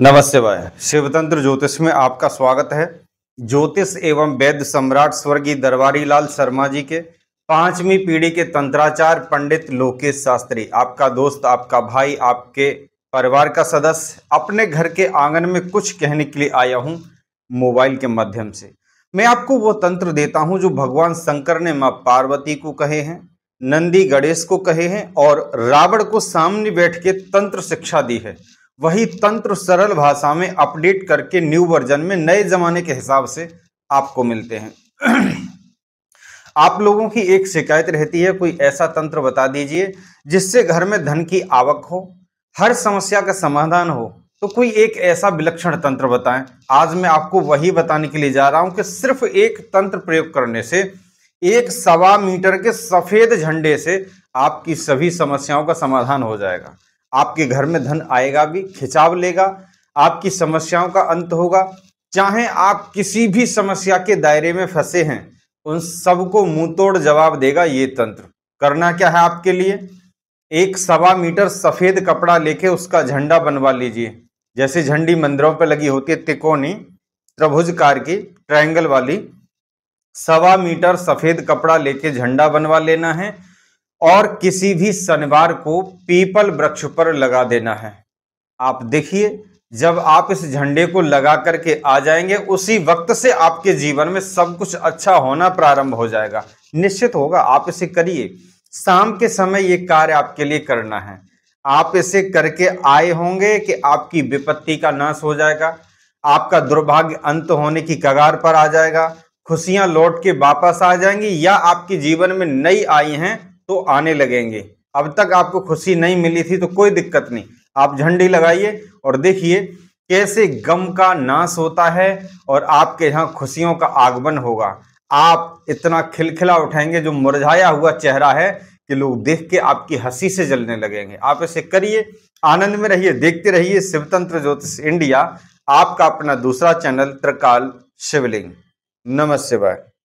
नमस्ते भाई शिवतंत्र ज्योतिष में आपका स्वागत है ज्योतिष एवं वैद्य सम्राट स्वर्गीय दरबारी लाल शर्मा जी के पांचवी पीढ़ी के तंत्राचार पंडित लोकेश शास्त्री आपका दोस्त आपका भाई आपके परिवार का सदस्य अपने घर के आंगन में कुछ कहने के लिए आया हूँ मोबाइल के माध्यम से मैं आपको वो तंत्र देता हूँ जो भगवान शंकर ने माँ पार्वती को कहे हैं नंदी गणेश को कहे हैं और रावण को सामने बैठ के तंत्र शिक्षा दी है वही तंत्र सरल भाषा में अपडेट करके न्यू वर्जन में नए जमाने के हिसाब से आपको मिलते हैं आप लोगों की एक शिकायत रहती है कोई ऐसा तंत्र बता दीजिए जिससे घर में धन की आवक हो हर समस्या का समाधान हो तो कोई एक ऐसा विलक्षण तंत्र बताएं आज मैं आपको वही बताने के लिए जा रहा हूं कि सिर्फ एक तंत्र प्रयोग करने से एक सवा मीटर के सफेद झंडे से आपकी सभी समस्याओं का समाधान हो जाएगा आपके घर में धन आएगा भी खिंचाव लेगा आपकी समस्याओं का अंत होगा चाहे आप किसी भी समस्या के दायरे में फंसे हैं उन सबको मुंह तोड़ जवाब देगा ये तंत्र करना क्या है आपके लिए एक सवा मीटर सफेद कपड़ा लेके उसका झंडा बनवा लीजिए जैसे झंडी मंदिरों पर लगी होती है तिकोनी त्रिभुजकार की ट्रायंगल वाली सवा मीटर सफेद कपड़ा लेके झंडा बनवा लेना है और किसी भी शनिवार को पीपल वृक्ष पर लगा देना है आप देखिए जब आप इस झंडे को लगा करके आ जाएंगे उसी वक्त से आपके जीवन में सब कुछ अच्छा होना प्रारंभ हो जाएगा निश्चित होगा आप इसे करिए शाम के समय ये कार्य आपके लिए करना है आप इसे करके आए होंगे कि आपकी विपत्ति का नाश हो जाएगा आपका दुर्भाग्य अंत होने की कगार पर आ जाएगा खुशियां लौट के वापस आ जाएंगी या आपके जीवन में नई आई हैं तो आने लगेंगे अब तक आपको खुशी नहीं मिली थी तो कोई दिक्कत नहीं आप झंडी लगाइए और देखिए कैसे गम का नाश होता है और आपके यहाँ खुशियों का आगमन होगा आप इतना खिलखिला उठाएंगे जो मुरझाया हुआ चेहरा है कि लोग देख के आपकी हंसी से जलने लगेंगे आप ऐसे करिए आनंद में रहिए देखते रहिए शिवतंत्र ज्योतिष इंडिया आपका अपना दूसरा चैनल त्रिकाल शिवलिंग नमस्ते शिवाय